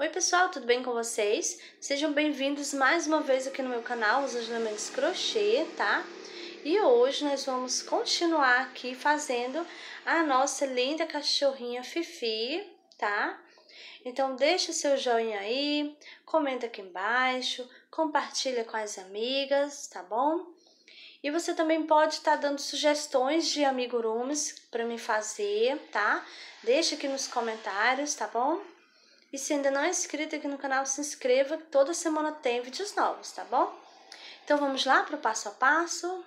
Oi pessoal, tudo bem com vocês? Sejam bem-vindos mais uma vez aqui no meu canal, os ajustamentos crochê, tá? E hoje nós vamos continuar aqui fazendo a nossa linda cachorrinha Fifi, tá? Então deixa seu joinha aí, comenta aqui embaixo, compartilha com as amigas, tá bom? E você também pode estar tá dando sugestões de amigurumes para me fazer, tá? Deixa aqui nos comentários, tá bom? E se ainda não é inscrito aqui no canal, se inscreva, toda semana tem vídeos novos, tá bom? Então vamos lá para o passo a passo.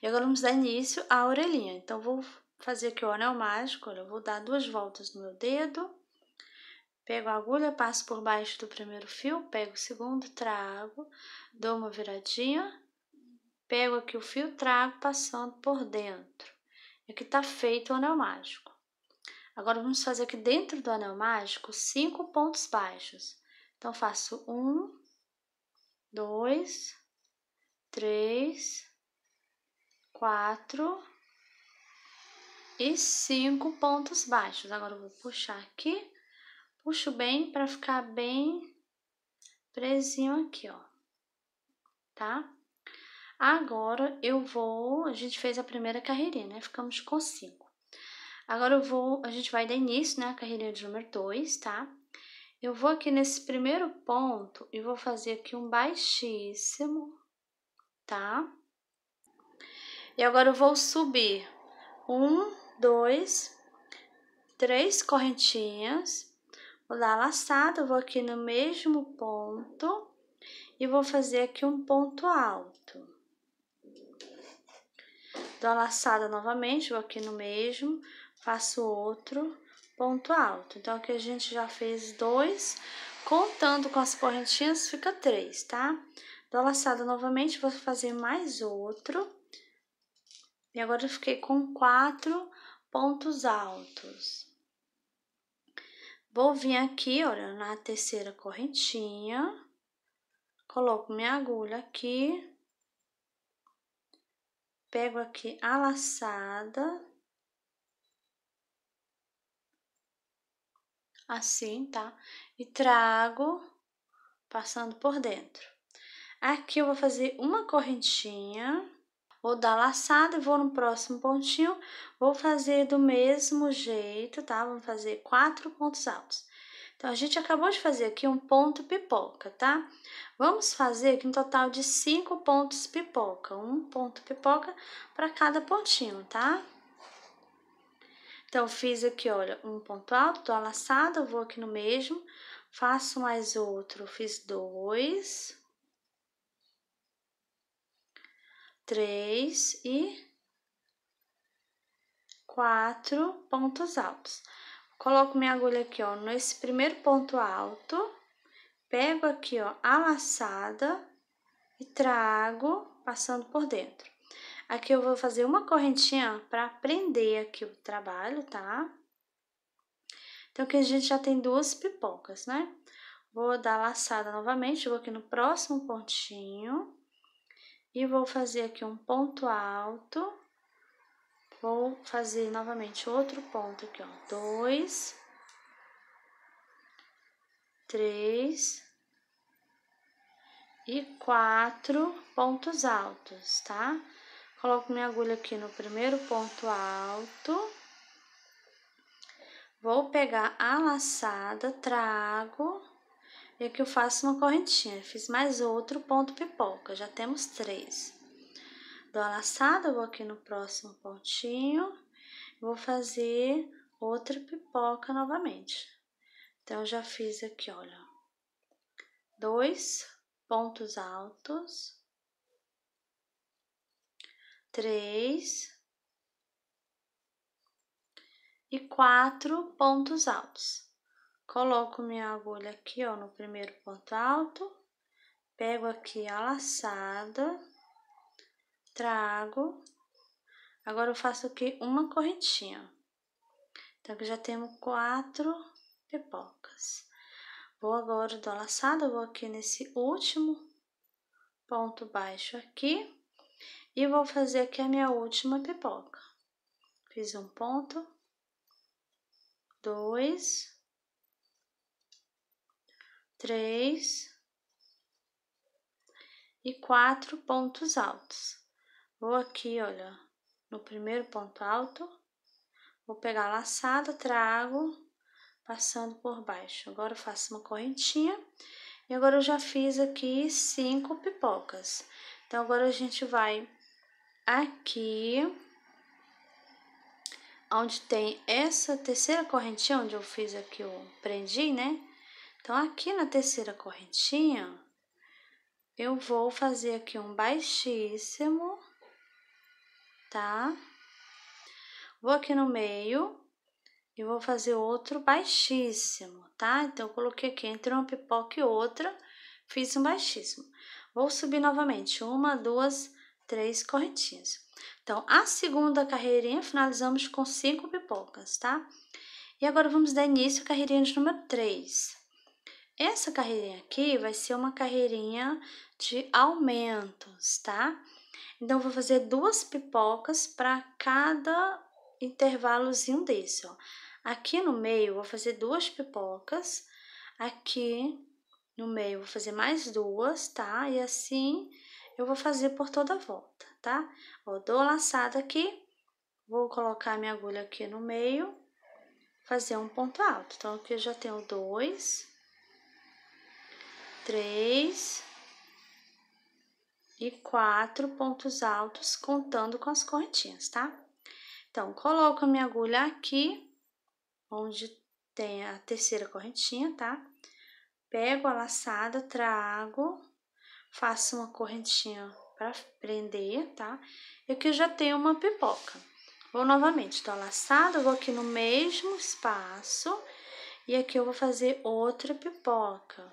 E agora vamos dar início à orelhinha. Então vou fazer aqui o anel mágico, olha, eu vou dar duas voltas no meu dedo. Pego a agulha, passo por baixo do primeiro fio, pego o segundo, trago, dou uma viradinha, pego aqui o fio, trago, passando por dentro. Aqui tá feito o anel mágico. Agora vamos fazer aqui dentro do anel mágico cinco pontos baixos. Então faço um, dois, três, quatro e cinco pontos baixos. Agora vou puxar aqui, puxo bem para ficar bem presinho aqui, ó, tá? Agora eu vou, a gente fez a primeira carreirinha, né? Ficamos com cinco. Agora eu vou, a gente vai dar início, né, carreirinha de número 2, tá? Eu vou aqui nesse primeiro ponto e vou fazer aqui um baixíssimo, tá? E agora eu vou subir um, dois, três correntinhas, vou dar laçada, vou aqui no mesmo ponto e vou fazer aqui um ponto alto. Dou a laçada novamente, vou aqui no mesmo, faço outro ponto alto. Então, aqui a gente já fez dois, contando com as correntinhas, fica três, tá? Dou laçada novamente, vou fazer mais outro. E agora eu fiquei com quatro pontos altos. Vou vir aqui, olha, na terceira correntinha, coloco minha agulha aqui, pego aqui a laçada, assim, tá? E trago passando por dentro. Aqui eu vou fazer uma correntinha, vou dar laçada, e vou no próximo pontinho, vou fazer do mesmo jeito, tá? Vamos fazer quatro pontos altos. Então, a gente acabou de fazer aqui um ponto pipoca, tá? Vamos fazer aqui um total de cinco pontos pipoca, um ponto pipoca para cada pontinho, tá? Então, fiz aqui, olha, um ponto alto, dou a laçada, vou aqui no mesmo, faço mais outro, fiz dois, três e quatro pontos altos. Coloco minha agulha aqui, ó, nesse primeiro ponto alto, pego aqui, ó, a laçada e trago passando por dentro. Aqui eu vou fazer uma correntinha para prender aqui o trabalho, tá? Então, aqui a gente já tem duas pipocas, né? Vou dar laçada novamente, vou aqui no próximo pontinho. E vou fazer aqui um ponto alto. Vou fazer novamente outro ponto aqui, ó. Dois. Três. E quatro pontos altos, tá? Tá? Coloco minha agulha aqui no primeiro ponto alto. Vou pegar a laçada, trago, e aqui eu faço uma correntinha. Fiz mais outro ponto pipoca, já temos três. Dou a laçada, vou aqui no próximo pontinho, vou fazer outra pipoca novamente. Então, já fiz aqui, olha, dois pontos altos, três e quatro pontos altos. Coloco minha agulha aqui, ó, no primeiro ponto alto, pego aqui a laçada, trago. Agora eu faço aqui uma correntinha. Então, aqui já temos quatro pipocas. Vou agora, dou laçada, vou aqui nesse último ponto baixo aqui e vou fazer aqui a minha última pipoca. Fiz um ponto, dois, três e quatro pontos altos. Vou aqui, olha, no primeiro ponto alto, vou pegar laçada trago, passando por baixo. Agora faço uma correntinha e agora eu já fiz aqui cinco pipocas. Então, agora a gente vai aqui, onde tem essa terceira correntinha, onde eu fiz aqui o prendi, né? Então, aqui na terceira correntinha, eu vou fazer aqui um baixíssimo, tá? Vou aqui no meio e vou fazer outro baixíssimo, tá? Então, eu coloquei aqui entre uma pipoca e outra, fiz um baixíssimo. Vou subir novamente, uma, duas, três correntinhas. Então, a segunda carreirinha finalizamos com cinco pipocas, tá? E agora vamos dar início à carreirinha de número 3. Essa carreirinha aqui vai ser uma carreirinha de aumentos, tá? Então, vou fazer duas pipocas para cada intervalozinho desse, ó. Aqui no meio, vou fazer duas pipocas. Aqui no meio, vou fazer mais duas, tá? E assim eu vou fazer por toda a volta, tá? Ó, dou laçada aqui, vou colocar minha agulha aqui no meio, fazer um ponto alto. Então, aqui eu já tenho dois, três e quatro pontos altos, contando com as correntinhas, tá? Então, coloco a minha agulha aqui, onde tem a terceira correntinha, tá? Pego a laçada, trago faço uma correntinha para prender, tá? E aqui eu já tenho uma pipoca. Vou novamente, tô laçado, vou aqui no mesmo espaço e aqui eu vou fazer outra pipoca.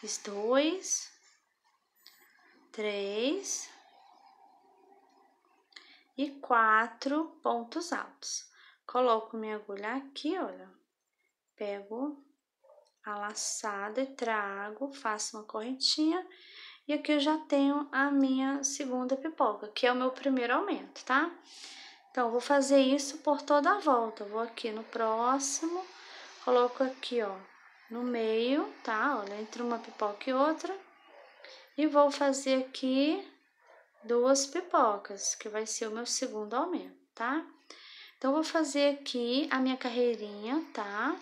Fiz dois, três e quatro pontos altos. Coloco minha agulha aqui, olha, pego a laçada e trago, faço uma correntinha. E aqui eu já tenho a minha segunda pipoca, que é o meu primeiro aumento, tá? Então, vou fazer isso por toda a volta. Eu vou aqui no próximo, coloco aqui, ó, no meio, tá? Olha, entre uma pipoca e outra. E vou fazer aqui duas pipocas, que vai ser o meu segundo aumento, tá? Então, vou fazer aqui a minha carreirinha, tá? Tá?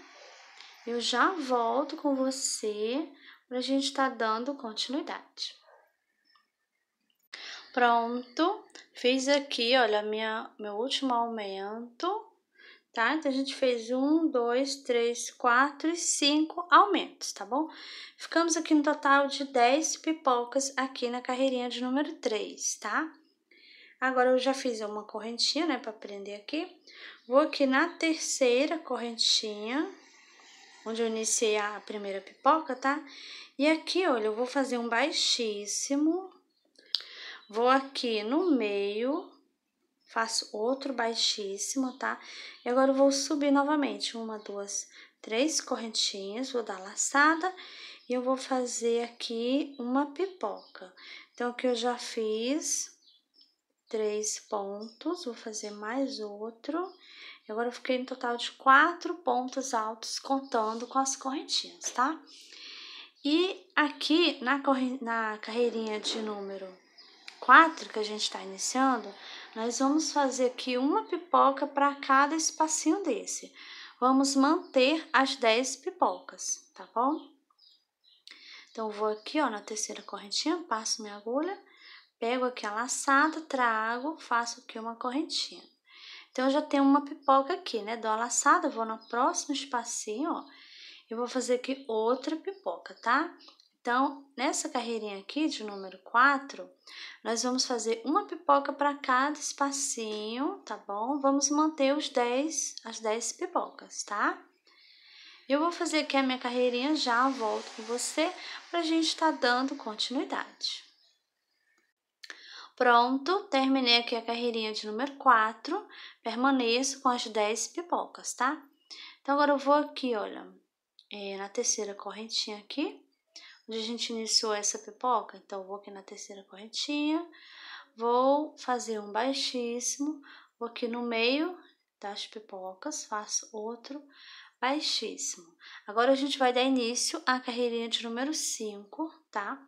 Eu já volto com você para a gente estar tá dando continuidade. Pronto, fiz aqui, olha, minha, meu último aumento, tá? Então, a gente fez um, dois, três, quatro e cinco aumentos, tá bom? Ficamos aqui no total de dez pipocas aqui na carreirinha de número três, tá? Agora, eu já fiz uma correntinha, né, para prender aqui. Vou aqui na terceira correntinha, onde eu iniciei a primeira pipoca, tá? E aqui, olha, eu vou fazer um baixíssimo, vou aqui no meio, faço outro baixíssimo, tá? E agora eu vou subir novamente, uma, duas, três correntinhas, vou dar laçada e eu vou fazer aqui uma pipoca. Então, aqui eu já fiz três pontos, vou fazer mais outro e agora eu fiquei no total de quatro pontos altos contando com as correntinhas, tá? E aqui na, na carreirinha de número 4 que a gente está iniciando, nós vamos fazer aqui uma pipoca para cada espacinho desse. Vamos manter as 10 pipocas, tá bom? Então, vou aqui ó, na terceira correntinha, passo minha agulha, pego aqui a laçada, trago, faço aqui uma correntinha. Então, eu já tenho uma pipoca aqui, né? Dou uma laçada, vou no próximo espacinho, ó. Eu vou fazer aqui outra pipoca, tá? Então, nessa carreirinha aqui de número 4, nós vamos fazer uma pipoca para cada espacinho, tá bom? Vamos manter os 10, as 10 pipocas, tá? Eu vou fazer aqui a minha carreirinha, já volto com você, para a gente estar tá dando continuidade. Pronto, terminei aqui a carreirinha de número 4, permaneço com as 10 pipocas, tá? Então, agora eu vou aqui, olha, é, na terceira correntinha aqui, onde a gente iniciou essa pipoca, então eu vou aqui na terceira correntinha, vou fazer um baixíssimo, vou aqui no meio das pipocas, faço outro baixíssimo. Agora a gente vai dar início à carreirinha de número 5, tá?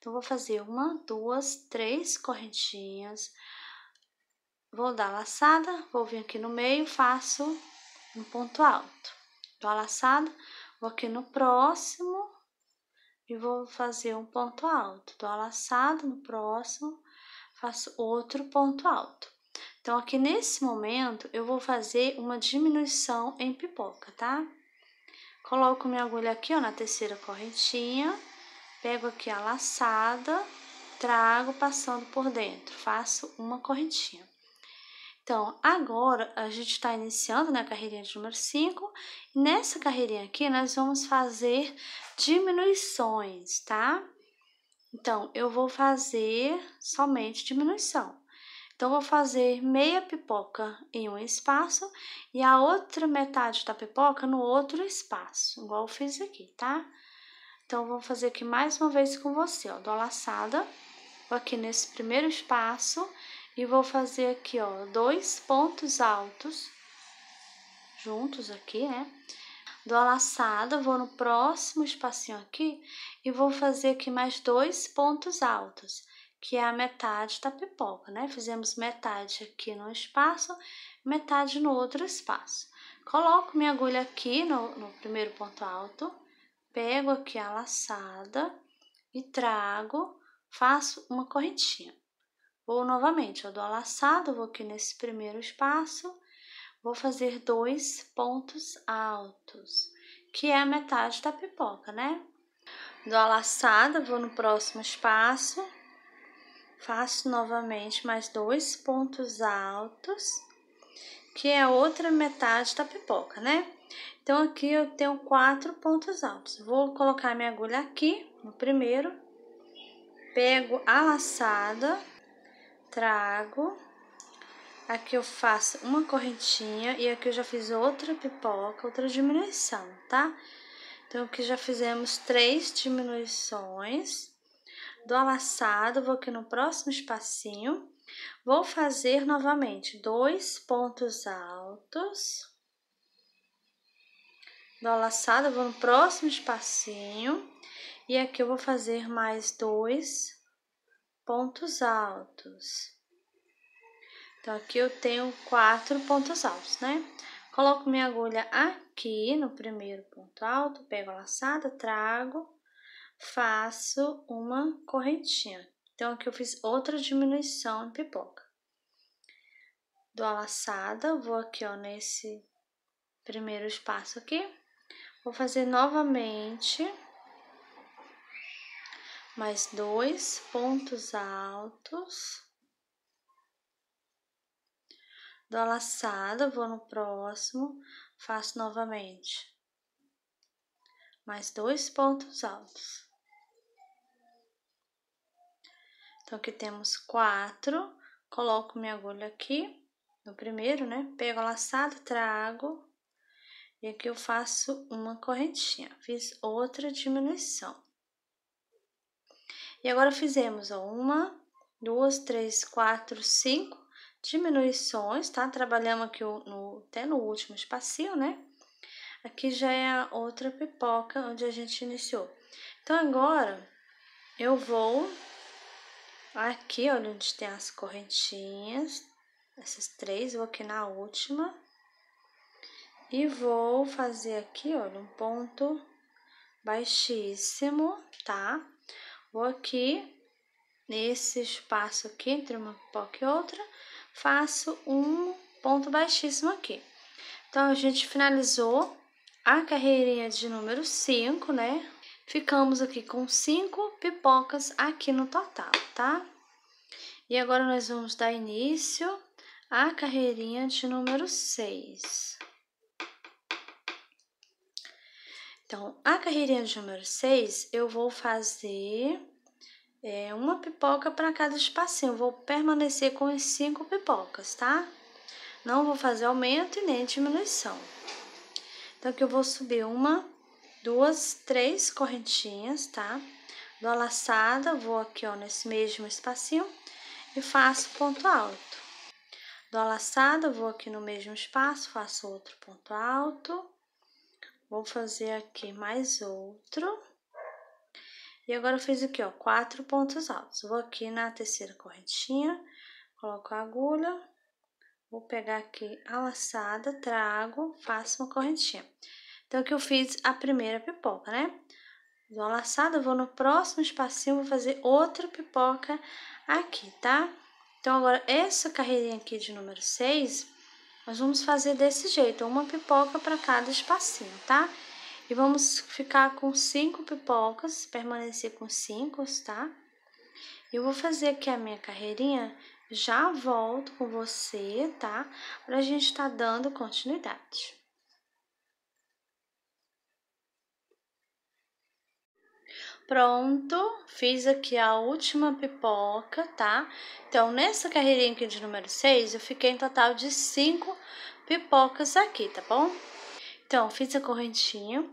Então, vou fazer uma, duas, três correntinhas. Vou dar laçada, vou vir aqui no meio, faço um ponto alto. Dou a laçada, vou aqui no próximo e vou fazer um ponto alto. Dou a laçada no próximo, faço outro ponto alto. Então, aqui nesse momento, eu vou fazer uma diminuição em pipoca, tá? Coloco minha agulha aqui, ó, na terceira correntinha Pego aqui a laçada, trago passando por dentro, faço uma correntinha. Então, agora a gente está iniciando na né, carreirinha de número 5. Nessa carreirinha aqui, nós vamos fazer diminuições, tá? Então, eu vou fazer somente diminuição. Então, vou fazer meia pipoca em um espaço e a outra metade da pipoca no outro espaço, igual eu fiz aqui, tá? Então, vamos fazer aqui mais uma vez com você, ó. Dou a laçada, vou aqui nesse primeiro espaço e vou fazer aqui, ó, dois pontos altos juntos aqui, né? Dou a laçada, vou no próximo espacinho aqui e vou fazer aqui mais dois pontos altos, que é a metade da pipoca, né? Fizemos metade aqui no espaço, metade no outro espaço. Coloco minha agulha aqui no, no primeiro ponto alto, pego aqui a laçada e trago, faço uma correntinha. Vou novamente, eu dou a laçada, vou aqui nesse primeiro espaço, vou fazer dois pontos altos, que é a metade da pipoca, né? Dou a laçada, vou no próximo espaço, faço novamente mais dois pontos altos, que é a outra metade da pipoca, né? Então, aqui eu tenho quatro pontos altos. Vou colocar minha agulha aqui, no primeiro. Pego a laçada, trago. Aqui eu faço uma correntinha e aqui eu já fiz outra pipoca, outra diminuição, tá? Então, aqui já fizemos três diminuições. do alaçado, vou aqui no próximo espacinho. Vou fazer novamente dois pontos altos Dou a laçada, vou no próximo espacinho. E aqui eu vou fazer mais dois pontos altos. Então, aqui eu tenho quatro pontos altos, né? Coloco minha agulha aqui no primeiro ponto alto, pego a laçada, trago, faço uma correntinha. Então, aqui eu fiz outra diminuição em pipoca. Dou a laçada, vou aqui, ó, nesse primeiro espaço aqui, Vou fazer novamente mais dois pontos altos. do laçada, vou no próximo, faço novamente. Mais dois pontos altos. Então, aqui temos quatro, coloco minha agulha aqui, no primeiro, né? Pego a laçada, trago, e aqui eu faço uma correntinha, fiz outra diminuição. E agora fizemos ó, uma, duas, três, quatro, cinco diminuições, tá? Trabalhamos aqui no, até no último espacinho, né? Aqui já é a outra pipoca onde a gente iniciou. Então, agora, eu vou aqui, olha onde tem as correntinhas, essas três, vou aqui na última. E vou fazer aqui, olha, um ponto baixíssimo, tá? Vou aqui, nesse espaço aqui, entre uma pipoca e outra, faço um ponto baixíssimo aqui. Então, a gente finalizou a carreirinha de número 5, né? Ficamos aqui com 5 pipocas aqui no total, tá? E agora, nós vamos dar início à carreirinha de número 6. Então, a carreirinha de número 6, eu vou fazer é, uma pipoca para cada espacinho. vou permanecer com as cinco pipocas, tá? Não vou fazer aumento e nem diminuição. Então, aqui eu vou subir uma, duas, três correntinhas, tá? Do laçada, vou aqui, ó, nesse mesmo espacinho e faço ponto alto. Do laçada, vou aqui no mesmo espaço, faço outro ponto alto Vou fazer aqui mais outro. E agora eu fiz aqui, ó, quatro pontos altos. Vou aqui na terceira correntinha, coloco a agulha, vou pegar aqui a laçada, trago, faço uma correntinha. Então, aqui eu fiz a primeira pipoca, né? Vou laçada, vou no próximo espacinho, vou fazer outra pipoca aqui, tá? Então, agora, essa carreirinha aqui de número 6, nós vamos fazer desse jeito, uma pipoca para cada espacinho, tá? E vamos ficar com cinco pipocas, permanecer com cinco, tá? Eu vou fazer aqui a minha carreirinha, já volto com você, tá? Pra gente tá dando continuidade. Pronto, fiz aqui a última pipoca, tá? Então, nessa carreirinha aqui de número 6, eu fiquei em total de 5 pipocas aqui, tá bom? Então, fiz a correntinha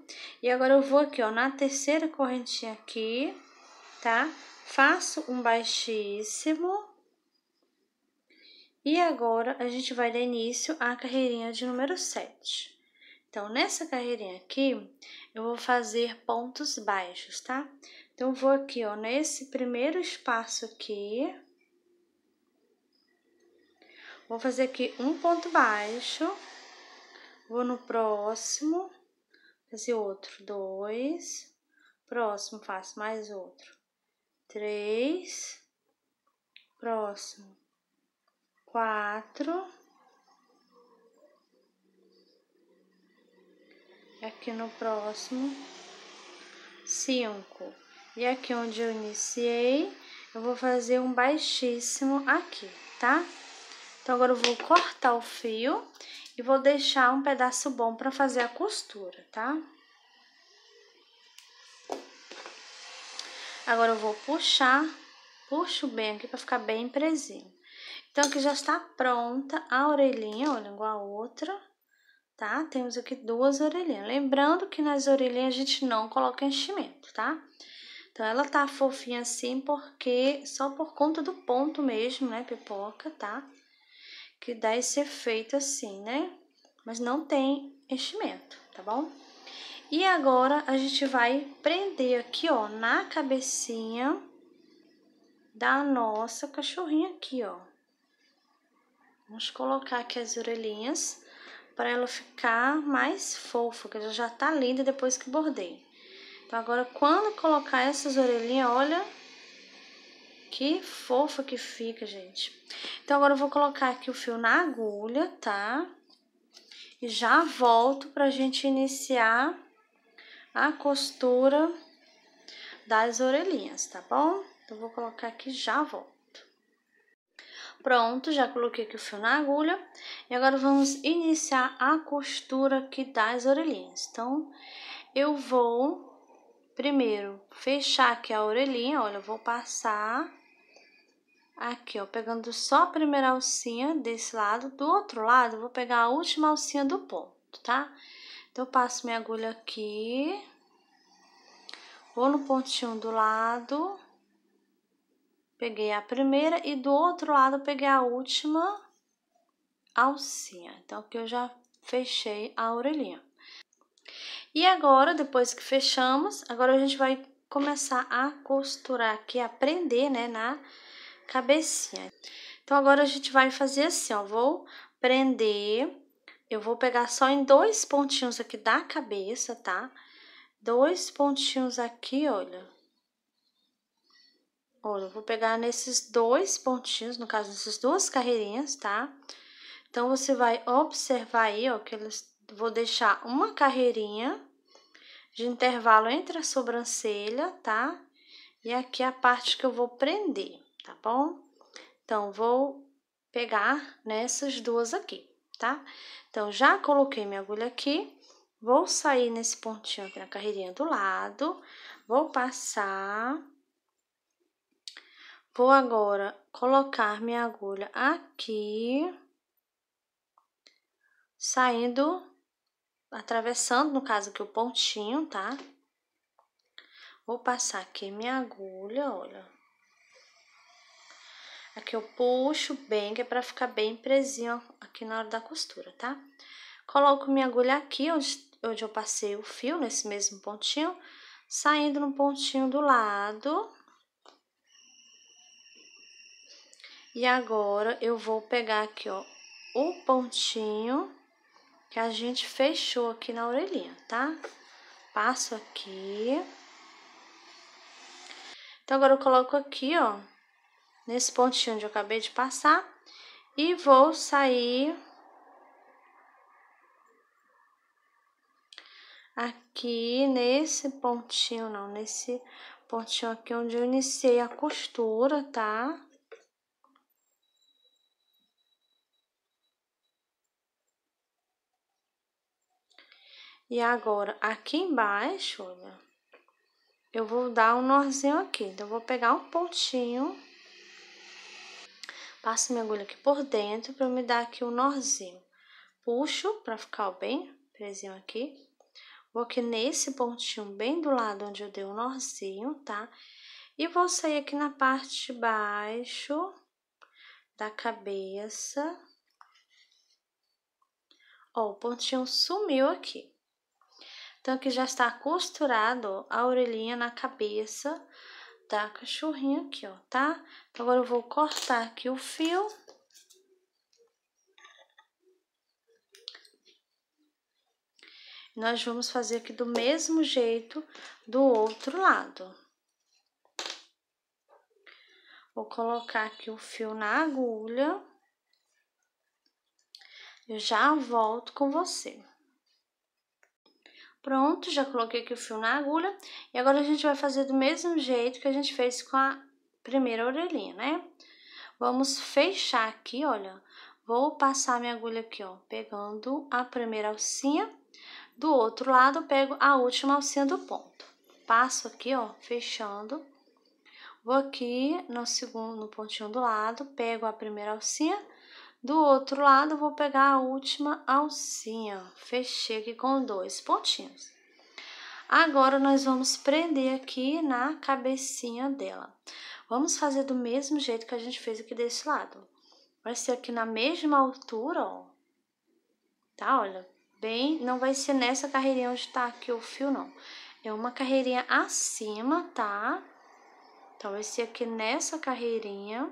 e agora eu vou aqui, ó, na terceira correntinha aqui, tá? Faço um baixíssimo. E agora, a gente vai dar início à carreirinha de número 7. Então, nessa carreirinha aqui, eu vou fazer pontos baixos, tá? Então, vou aqui, ó, nesse primeiro espaço aqui. Vou fazer aqui um ponto baixo. Vou no próximo, fazer outro, dois. Próximo, faço mais outro, três. Próximo, quatro aqui no próximo cinco E aqui onde eu iniciei, eu vou fazer um baixíssimo aqui, tá? Então, agora eu vou cortar o fio e vou deixar um pedaço bom para fazer a costura, tá? Agora eu vou puxar, puxo bem aqui para ficar bem presinho. Então, aqui já está pronta a orelhinha, olha, igual a outra tá? Temos aqui duas orelhinhas. Lembrando que nas orelhinhas a gente não coloca enchimento, tá? Então, ela tá fofinha assim porque... Só por conta do ponto mesmo, né, pipoca, tá? Que dá esse efeito assim, né? Mas não tem enchimento, tá bom? E agora, a gente vai prender aqui, ó, na cabecinha da nossa cachorrinha aqui, ó. Vamos colocar aqui as orelhinhas para ela ficar mais fofa, que ela já tá linda depois que bordei. Então agora quando colocar essas orelhinhas, olha que fofa que fica, gente. Então agora eu vou colocar aqui o fio na agulha, tá? E já volto pra gente iniciar a costura das orelhinhas, tá bom? Então vou colocar aqui já volto. Pronto, já coloquei aqui o fio na agulha. E agora vamos iniciar a costura aqui das orelhinhas. Então, eu vou primeiro fechar aqui a orelhinha, olha, eu vou passar aqui, ó, pegando só a primeira alcinha desse lado. Do outro lado, vou pegar a última alcinha do ponto, tá? Então, eu passo minha agulha aqui, vou no pontinho do lado Peguei a primeira e do outro lado peguei a última alcinha. Então, aqui eu já fechei a orelhinha. E agora, depois que fechamos, agora a gente vai começar a costurar aqui, a prender, né, na cabecinha. Então, agora a gente vai fazer assim, ó, vou prender, eu vou pegar só em dois pontinhos aqui da cabeça, tá? Dois pontinhos aqui, olha, Olha, eu vou pegar nesses dois pontinhos, no caso, nessas duas carreirinhas, tá? Então, você vai observar aí, ó, que eu Vou deixar uma carreirinha de intervalo entre a sobrancelha, tá? E aqui a parte que eu vou prender, tá bom? Então, vou pegar nessas duas aqui, tá? Então, já coloquei minha agulha aqui, vou sair nesse pontinho aqui na carreirinha do lado, vou passar Vou agora colocar minha agulha aqui, saindo, atravessando, no caso aqui, o pontinho, tá? Vou passar aqui minha agulha, olha. Aqui eu puxo bem, que é pra ficar bem presinho aqui na hora da costura, tá? Coloco minha agulha aqui, onde, onde eu passei o fio, nesse mesmo pontinho, saindo no pontinho do lado E agora, eu vou pegar aqui, ó, o pontinho que a gente fechou aqui na orelhinha, tá? Passo aqui. Então, agora eu coloco aqui, ó, nesse pontinho onde eu acabei de passar. E vou sair aqui nesse pontinho, não, nesse pontinho aqui onde eu iniciei a costura, tá? E agora, aqui embaixo, olha, eu vou dar um nozinho aqui. Então, eu vou pegar um pontinho, passo minha agulha aqui por dentro para me dar aqui um nozinho. Puxo para ficar bem presinho aqui. Vou aqui nesse pontinho bem do lado onde eu dei o um nozinho, tá? E vou sair aqui na parte de baixo da cabeça. Ó, o pontinho sumiu aqui. Então, que já está costurado a orelhinha na cabeça da cachorrinha aqui, ó, tá? Então, agora eu vou cortar aqui o fio. Nós vamos fazer aqui do mesmo jeito do outro lado. Vou colocar aqui o fio na agulha. Eu já volto com você. Pronto, já coloquei aqui o fio na agulha. E agora a gente vai fazer do mesmo jeito que a gente fez com a primeira orelhinha, né? Vamos fechar aqui, olha. Vou passar minha agulha aqui, ó, pegando a primeira alcinha. Do outro lado, pego a última alcinha do ponto. Passo aqui, ó, fechando. Vou aqui no segundo, no pontinho do lado, pego a primeira alcinha do outro lado, vou pegar a última alcinha. Fechei aqui com dois pontinhos. Agora, nós vamos prender aqui na cabecinha dela. Vamos fazer do mesmo jeito que a gente fez aqui desse lado. Vai ser aqui na mesma altura, ó. Tá, olha, bem, não vai ser nessa carreirinha onde tá aqui o fio, não. É uma carreirinha acima, tá? Então, vai ser aqui nessa carreirinha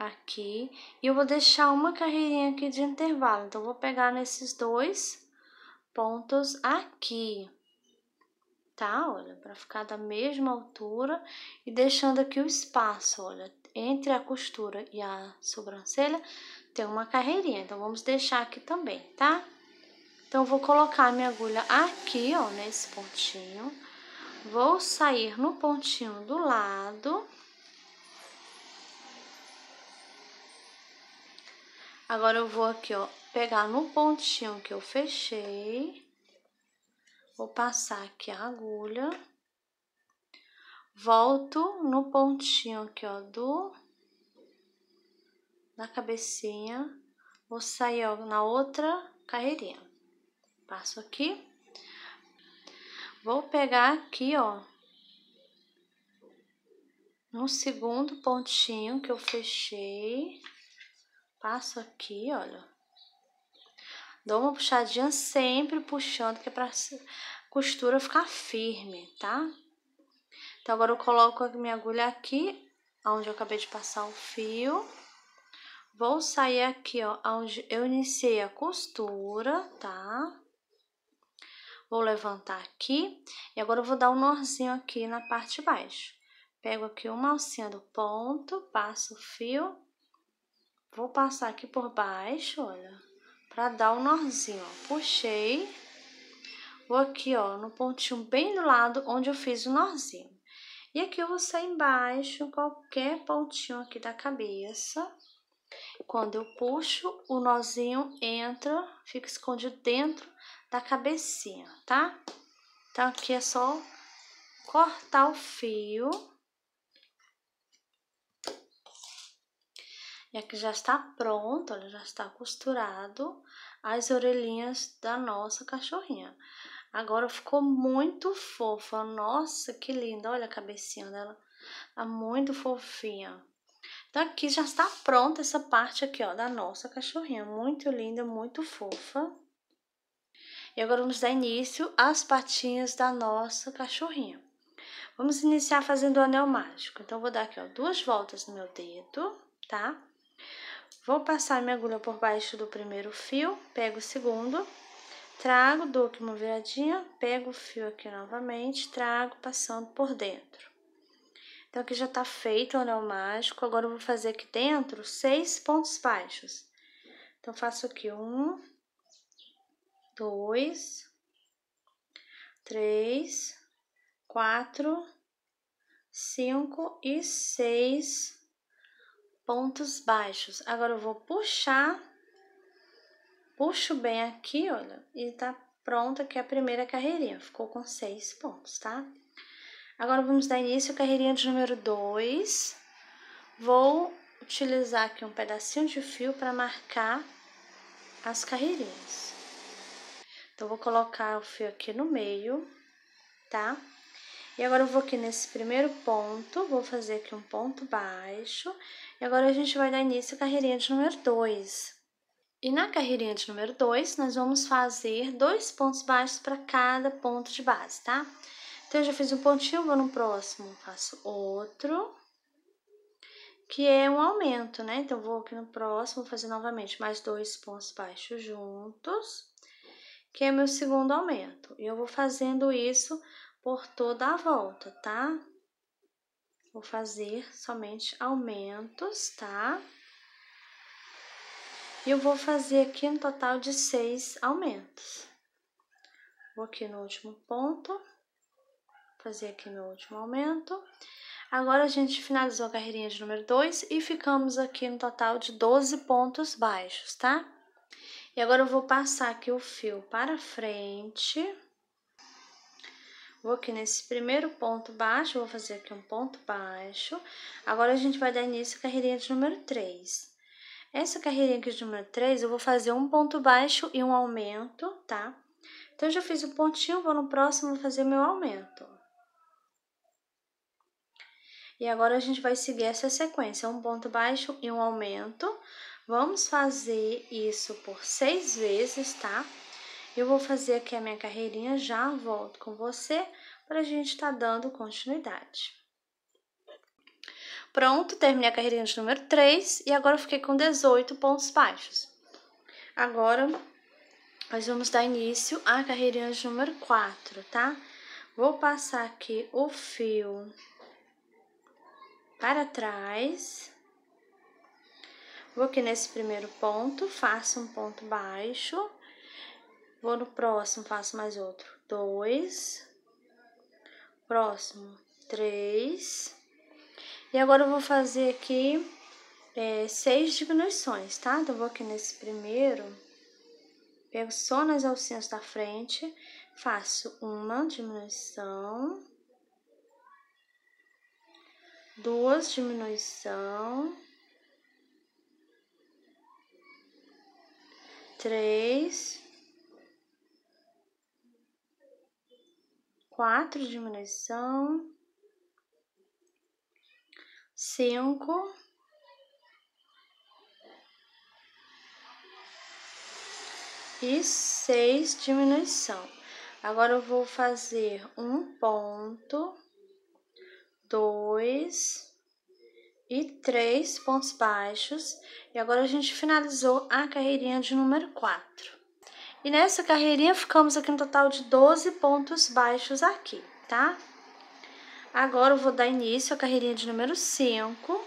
aqui. E eu vou deixar uma carreirinha aqui de intervalo. Então, vou pegar nesses dois pontos aqui. Tá? Olha, para ficar da mesma altura e deixando aqui o espaço, olha, entre a costura e a sobrancelha tem uma carreirinha. Então, vamos deixar aqui também, tá? Então, vou colocar minha agulha aqui, ó, nesse pontinho. Vou sair no pontinho do lado Agora, eu vou aqui, ó, pegar no pontinho que eu fechei. Vou passar aqui a agulha. Volto no pontinho aqui, ó, do... Na cabecinha. Vou sair, ó, na outra carreirinha. Passo aqui. Vou pegar aqui, ó, no segundo pontinho que eu fechei, Passo aqui, olha. Dou uma puxadinha sempre puxando, que é pra costura ficar firme, tá? Então, agora eu coloco a minha agulha aqui, onde eu acabei de passar o fio. Vou sair aqui, ó, onde eu iniciei a costura, tá? Vou levantar aqui e agora eu vou dar um nozinho aqui na parte de baixo. Pego aqui uma alcinha do ponto, passo o fio Vou passar aqui por baixo, olha, pra dar um nozinho, ó. Puxei. Vou aqui, ó, no pontinho bem do lado onde eu fiz o nozinho. E aqui eu vou sair embaixo, qualquer pontinho aqui da cabeça. Quando eu puxo, o nozinho entra, fica escondido dentro da cabecinha, tá? Então, aqui é só cortar o fio É e aqui já está pronto, olha, já está costurado as orelhinhas da nossa cachorrinha. Agora ficou muito fofa, nossa, que linda, olha a cabecinha dela, tá muito fofinha. Então aqui já está pronta essa parte aqui, ó, da nossa cachorrinha, muito linda, muito fofa. E agora vamos dar início às patinhas da nossa cachorrinha. Vamos iniciar fazendo o anel mágico. Então, vou dar aqui, ó, duas voltas no meu dedo, tá? Vou passar minha agulha por baixo do primeiro fio, pego o segundo, trago, dou aqui uma viradinha, pego o fio aqui novamente, trago, passando por dentro. Então, aqui já tá feito o anel mágico, agora eu vou fazer aqui dentro seis pontos baixos. Então, faço aqui um, dois, três, quatro, cinco e seis pontos baixos. Agora eu vou puxar, puxo bem aqui, olha, e tá pronta aqui é a primeira carreirinha. Ficou com seis pontos, tá? Agora vamos dar início à carreirinha de número dois. Vou utilizar aqui um pedacinho de fio para marcar as carreirinhas. Então, vou colocar o fio aqui no meio, tá? Tá? E agora eu vou aqui nesse primeiro ponto, vou fazer aqui um ponto baixo. E agora a gente vai dar início à carreirinha de número 2. E na carreirinha de número 2, nós vamos fazer dois pontos baixos para cada ponto de base, tá? Então, eu já fiz um pontinho, vou no próximo, faço outro, que é um aumento, né? Então, vou aqui no próximo, vou fazer novamente mais dois pontos baixos juntos, que é meu segundo aumento. E eu vou fazendo isso por toda a volta, tá? Vou fazer somente aumentos, tá? E eu vou fazer aqui um total de seis aumentos. Vou aqui no último ponto, fazer aqui meu último aumento. Agora, a gente finalizou a carreirinha de número 2 e ficamos aqui no total de 12 pontos baixos, tá? E agora, eu vou passar aqui o fio para frente Vou aqui nesse primeiro ponto baixo, vou fazer aqui um ponto baixo. Agora, a gente vai dar início à carreirinha de número 3. Essa carreirinha aqui de número 3, eu vou fazer um ponto baixo e um aumento, tá? Então, já fiz o um pontinho, vou no próximo fazer meu aumento. E agora, a gente vai seguir essa sequência, um ponto baixo e um aumento. Vamos fazer isso por seis vezes, tá? Tá? Eu vou fazer aqui a minha carreirinha, já volto com você para a gente estar tá dando continuidade. Pronto, terminei a carreirinha de número 3 e agora fiquei com 18 pontos baixos. Agora, nós vamos dar início à carreirinha de número 4, tá? Vou passar aqui o fio para trás. Vou aqui nesse primeiro ponto, faço um ponto baixo Vou no próximo, faço mais outro. Dois. Próximo, três. E agora eu vou fazer aqui é, seis diminuições, tá? Então, eu vou aqui nesse primeiro, pego só nas alcinhas da frente, faço uma diminuição, duas diminuição, três quatro, diminuição, cinco, e seis, diminuição. Agora eu vou fazer um ponto, dois e três pontos baixos. E agora a gente finalizou a carreirinha de número quatro. E nessa carreirinha ficamos aqui no total de 12 pontos baixos aqui, tá? Agora eu vou dar início à carreirinha de número 5.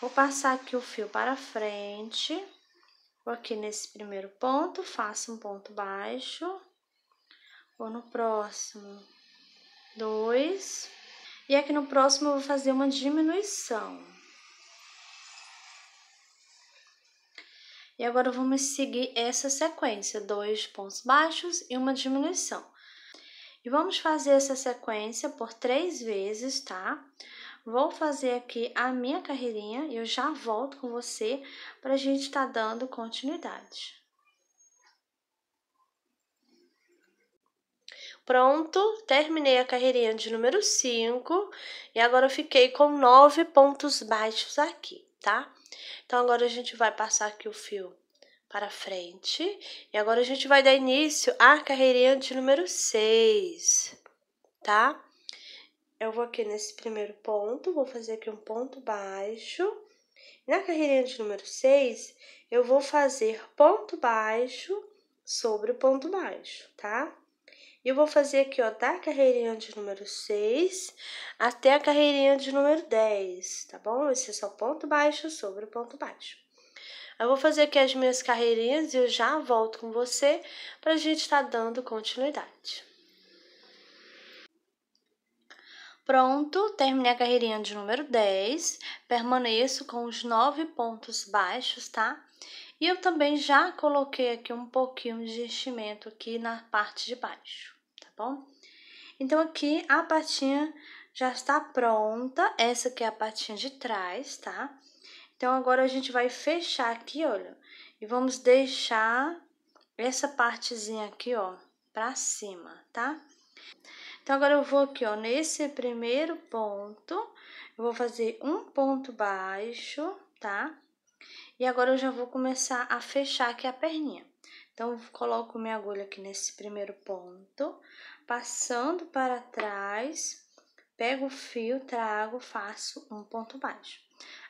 Vou passar aqui o fio para frente. Vou aqui nesse primeiro ponto, faço um ponto baixo. Vou no próximo, dois. E aqui no próximo eu vou fazer uma diminuição. E agora vamos seguir essa sequência, dois pontos baixos e uma diminuição. E vamos fazer essa sequência por três vezes, tá? Vou fazer aqui a minha carreirinha e eu já volto com você para a gente estar tá dando continuidade. Pronto, terminei a carreirinha de número 5 e agora eu fiquei com nove pontos baixos aqui, tá? Então agora a gente vai passar aqui o fio para frente. E agora a gente vai dar início à carreirinha de número 6, tá? Eu vou aqui nesse primeiro ponto, vou fazer aqui um ponto baixo. Na carreirinha de número 6, eu vou fazer ponto baixo sobre o ponto baixo, tá? E eu vou fazer aqui, ó, da tá? carreirinha de número 6 até a carreirinha de número 10, tá bom? Esse é só ponto baixo sobre ponto baixo. Eu vou fazer aqui as minhas carreirinhas e eu já volto com você para a gente estar tá dando continuidade. Pronto, terminei a carreirinha de número 10, permaneço com os nove pontos baixos, tá? E eu também já coloquei aqui um pouquinho de enchimento aqui na parte de baixo bom? Então, aqui a patinha já está pronta, essa aqui é a patinha de trás, tá? Então, agora a gente vai fechar aqui, olha, e vamos deixar essa partezinha aqui, ó, pra cima, tá? Então, agora eu vou aqui, ó, nesse primeiro ponto, eu vou fazer um ponto baixo, tá? E agora eu já vou começar a fechar aqui a perninha. Então, coloco minha agulha aqui nesse primeiro ponto, passando para trás, pego o fio, trago, faço um ponto baixo.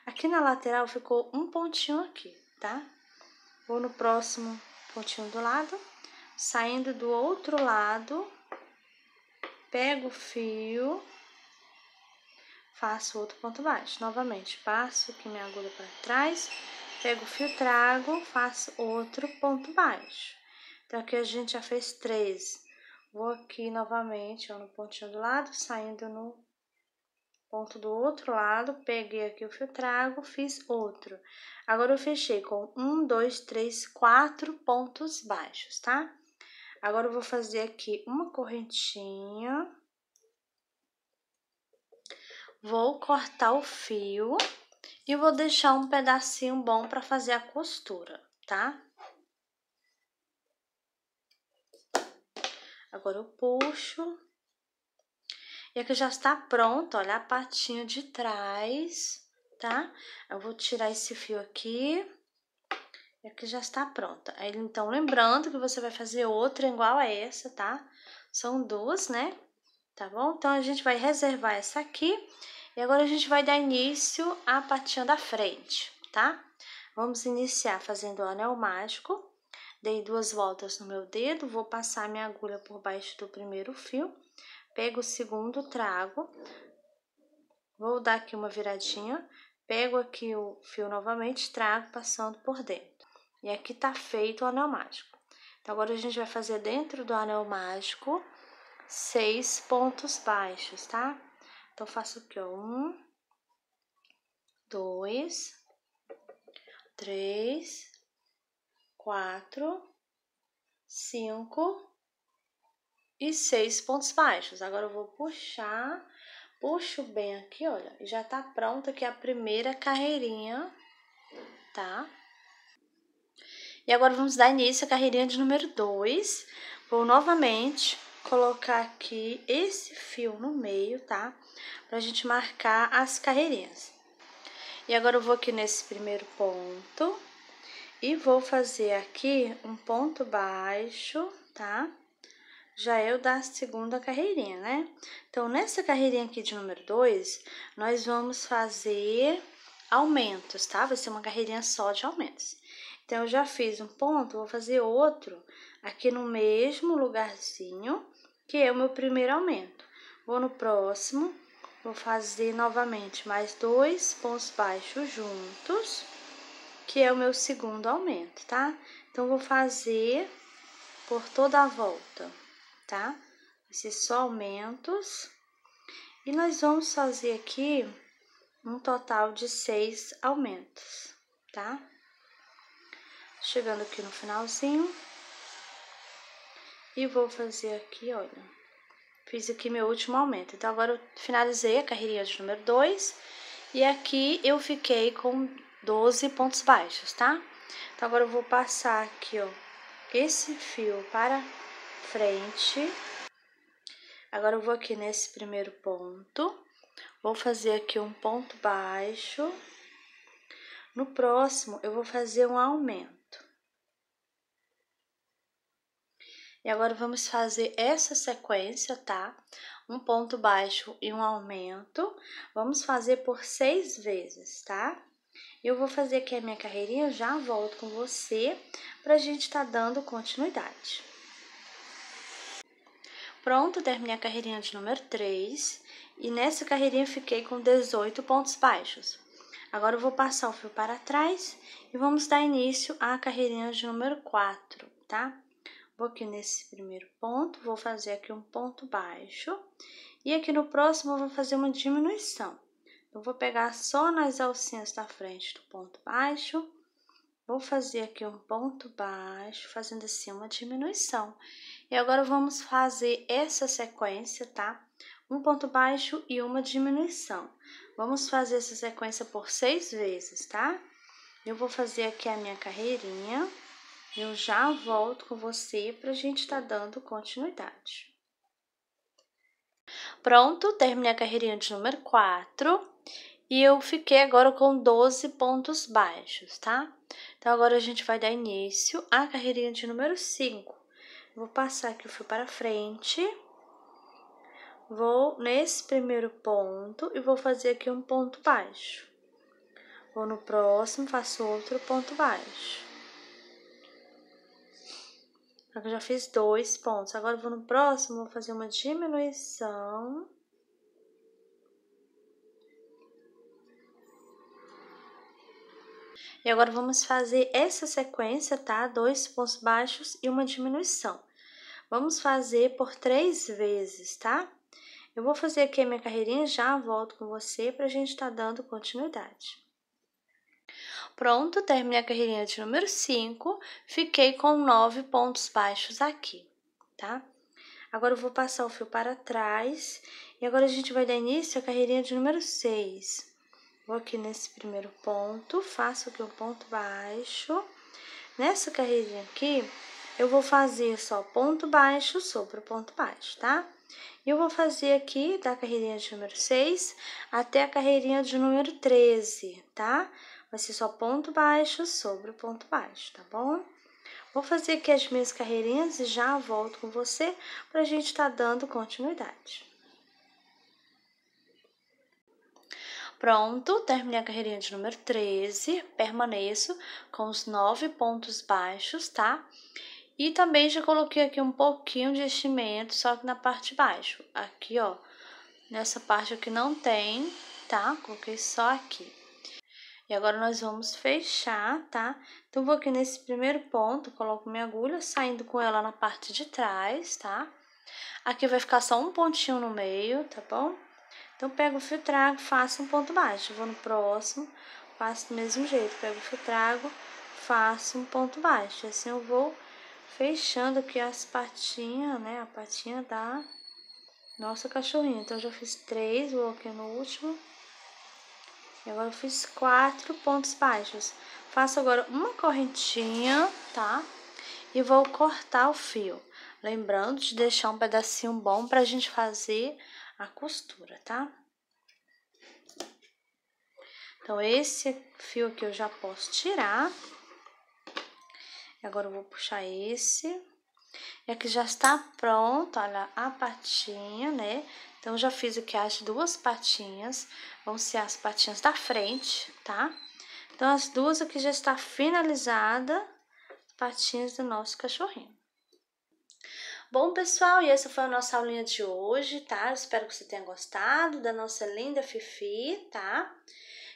Aqui na lateral ficou um pontinho aqui, tá? Vou no próximo pontinho do lado, saindo do outro lado, pego o fio, faço outro ponto baixo. Novamente, passo aqui minha agulha para trás, pego o fio trago, faço outro ponto baixo. Então, aqui a gente já fez três. Vou aqui novamente, ó, no pontinho do lado, saindo no ponto do outro lado, peguei aqui o fio trago, fiz outro. Agora, eu fechei com um, dois, três, quatro pontos baixos, tá? Agora, eu vou fazer aqui uma correntinha. Vou cortar o fio. E vou deixar um pedacinho bom para fazer a costura, tá? Agora eu puxo. E aqui já está pronto, olha a patinha de trás, tá? Eu vou tirar esse fio aqui. E aqui já está pronta. Aí, então, lembrando que você vai fazer outra igual a essa, tá? São duas, né? Tá bom? Então, a gente vai reservar essa aqui e agora a gente vai dar início à patinha da frente, tá? Vamos iniciar fazendo o anel mágico. Dei duas voltas no meu dedo, vou passar minha agulha por baixo do primeiro fio. Pego o segundo, trago. Vou dar aqui uma viradinha, pego aqui o fio novamente, trago passando por dentro. E aqui tá feito o anel mágico. Então, agora a gente vai fazer dentro do anel mágico seis pontos baixos, tá? Então, faço aqui, ó. Um, dois, três, quatro, cinco e seis pontos baixos. Agora, eu vou puxar, puxo bem aqui, olha. E já tá pronta aqui a primeira carreirinha, tá? E agora, vamos dar início à carreirinha de número dois. Vou novamente colocar aqui esse fio no meio, tá? Pra gente marcar as carreirinhas. E agora eu vou aqui nesse primeiro ponto e vou fazer aqui um ponto baixo, tá? Já eu é da segunda carreirinha, né? Então, nessa carreirinha aqui de número 2, nós vamos fazer aumentos, tá? Vai ser uma carreirinha só de aumentos. Então, eu já fiz um ponto, vou fazer outro aqui no mesmo lugarzinho que é o meu primeiro aumento. Vou no próximo, vou fazer novamente mais dois pontos baixos juntos, que é o meu segundo aumento, tá? Então, vou fazer por toda a volta, tá? Esses só aumentos. E nós vamos fazer aqui um total de seis aumentos, tá? Chegando aqui no finalzinho. E vou fazer aqui, olha, fiz aqui meu último aumento. Então, agora eu finalizei a carreirinha de número 2 e aqui eu fiquei com 12 pontos baixos, tá? Então, agora eu vou passar aqui, ó, esse fio para frente. Agora, eu vou aqui nesse primeiro ponto, vou fazer aqui um ponto baixo. No próximo, eu vou fazer um aumento. E agora vamos fazer essa sequência, tá? Um ponto baixo e um aumento. Vamos fazer por seis vezes, tá? Eu vou fazer aqui a minha carreirinha, já volto com você pra gente tá dando continuidade. Pronto, terminei a carreirinha de número 3 e nessa carreirinha fiquei com 18 pontos baixos. Agora eu vou passar o fio para trás e vamos dar início à carreirinha de número 4, tá? Vou aqui nesse primeiro ponto, vou fazer aqui um ponto baixo. E aqui no próximo eu vou fazer uma diminuição. Eu vou pegar só nas alcinhas da frente do ponto baixo. Vou fazer aqui um ponto baixo, fazendo assim uma diminuição. E agora vamos fazer essa sequência, tá? Um ponto baixo e uma diminuição. Vamos fazer essa sequência por seis vezes, tá? Eu vou fazer aqui a minha carreirinha. Eu já volto com você para a gente estar tá dando continuidade. Pronto, terminei a carreirinha de número 4 e eu fiquei agora com 12 pontos baixos, tá? Então, agora a gente vai dar início à carreirinha de número 5. Vou passar aqui o fio para frente, vou nesse primeiro ponto e vou fazer aqui um ponto baixo. Vou no próximo, faço outro ponto baixo eu já fiz dois pontos. Agora eu vou no próximo, vou fazer uma diminuição. E agora vamos fazer essa sequência, tá? Dois pontos baixos e uma diminuição. Vamos fazer por três vezes, tá? Eu vou fazer aqui a minha carreirinha, já volto com você pra gente tá dando continuidade. Pronto, terminei a carreirinha de número 5, fiquei com 9 pontos baixos aqui, tá? Agora eu vou passar o fio para trás e agora a gente vai dar início à carreirinha de número 6. Vou aqui nesse primeiro ponto, faço aqui um ponto baixo. Nessa carreirinha aqui, eu vou fazer só ponto baixo sobre o ponto baixo, tá? E eu vou fazer aqui da carreirinha de número 6 até a carreirinha de número 13, tá? Tá? vai ser só ponto baixo sobre o ponto baixo, tá bom? Vou fazer aqui as minhas carreirinhas e já volto com você para a gente estar tá dando continuidade. Pronto, terminei a carreirinha de número 13, permaneço com os nove pontos baixos, tá? E também já coloquei aqui um pouquinho de enchimento, só que na parte de baixo. Aqui, ó, nessa parte aqui não tem, tá? Coloquei só aqui. E agora nós vamos fechar, tá? Então, vou aqui nesse primeiro ponto, coloco minha agulha, saindo com ela na parte de trás, tá? Aqui vai ficar só um pontinho no meio, tá bom? Então, pego o fio trago, faço um ponto baixo, vou no próximo, faço do mesmo jeito, pego o fio trago, faço um ponto baixo. Assim, eu vou fechando aqui as patinhas, né, a patinha da nossa cachorrinha. Então, já fiz três, vou aqui no último Agora eu fiz quatro pontos baixos. Faço agora uma correntinha, tá? E vou cortar o fio. Lembrando de deixar um pedacinho bom pra gente fazer a costura, tá? Então, esse fio aqui eu já posso tirar. Agora eu vou puxar esse. E aqui já está pronto, olha, a patinha, né? Então, já fiz aqui é as duas patinhas, vão ser as patinhas da frente, tá? Então, as duas aqui já está finalizada, patinhas do nosso cachorrinho. Bom, pessoal, e essa foi a nossa aulinha de hoje, tá? Eu espero que você tenha gostado da nossa linda Fifi, tá?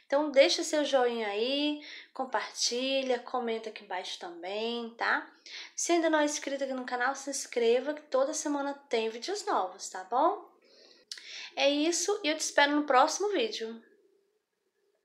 Então, deixa seu joinha aí, compartilha, comenta aqui embaixo também, tá? Se ainda não é inscrito aqui no canal, se inscreva, que toda semana tem vídeos novos, tá bom? É isso e eu te espero no próximo vídeo.